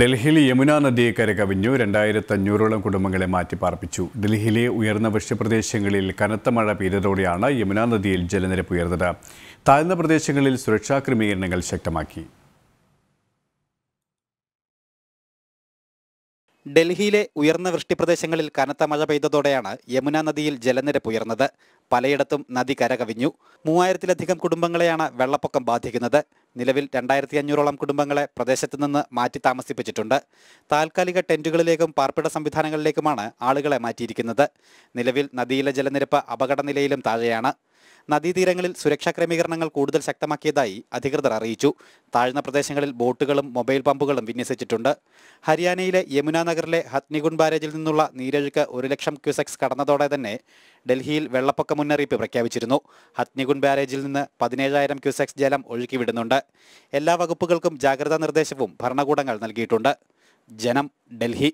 ഡൽഹിയിൽ യമുന നദിയെ കരകവിഞ്ഞു രണ്ടായിരത്തി അഞ്ഞൂറോളം കുടുംബങ്ങളെ മാറ്റിപ്പാർപ്പിച്ചു ഡൽഹിയിലെ ഉയർന്ന വൃക്ഷപ്രദേശങ്ങളിൽ കനത്ത മഴ പെയ്തതോടെയാണ് യമുന നദിയിൽ ജലനിരപ്പ് ഉയർന്നത് താഴ്ന്ന പ്രദേശങ്ങളിൽ സുരക്ഷാ ക്രമീകരണങ്ങൾ ശക്തമാക്കി ഡൽഹിയിലെ ഉയർന്ന വൃഷ്ടിപ്രദേശങ്ങളിൽ കനത്ത മഴ പെയ്തതോടെയാണ് യമുന നദിയിൽ ജലനിരപ്പ് ഉയർന്നത് പലയിടത്തും നദി കരകവിഞ്ഞു മൂവായിരത്തിലധികം കുടുംബങ്ങളെയാണ് വെള്ളപ്പൊക്കം ബാധിക്കുന്നത് നിലവിൽ രണ്ടായിരത്തി അഞ്ഞൂറോളം കുടുംബങ്ങളെ പ്രദേശത്തു നിന്ന് മാറ്റി താമസിപ്പിച്ചിട്ടുണ്ട് താൽക്കാലിക ടെന്റുകളിലേക്കും പാർപ്പിട സംവിധാനങ്ങളിലേക്കുമാണ് ആളുകളെ മാറ്റിയിരിക്കുന്നത് നിലവിൽ നദിയിലെ ജലനിരപ്പ് അപകടനിലയിലും താഴെയാണ് നദീതീരങ്ങളിൽ സുരക്ഷാ ക്രമീകരണങ്ങൾ കൂടുതൽ ശക്തമാക്കിയതായി അധികൃതർ അറിയിച്ചു താഴ്ന്ന പ്രദേശങ്ങളിൽ ബോട്ടുകളും മൊബൈൽ പമ്പുകളും വിന്യസിച്ചിട്ടുണ്ട് ഹരിയാനയിലെ യമുന നഗറിലെ ഹത്നിഗുൺ ബാരേജിൽ നിന്നുള്ള നീരൊഴുക്ക് ഒരു ലക്ഷം ക്യൂസെക്സ് കടന്നതോടെ തന്നെ ഡൽഹിയിൽ വെള്ളപ്പൊക്ക മുന്നറിയിപ്പ് പ്രഖ്യാപിച്ചിരുന്നു ഹത്നിഗുൺ ബാരേജിൽ നിന്ന് പതിനേഴായിരം ക്യൂസെക്സ് ജലം ഒഴുക്കിവിടുന്നുണ്ട് എല്ലാ വകുപ്പുകൾക്കും ജാഗ്രതാ നിർദ്ദേശവും ഭരണകൂടങ്ങൾ നൽകിയിട്ടുണ്ട് ജനം ഡൽഹി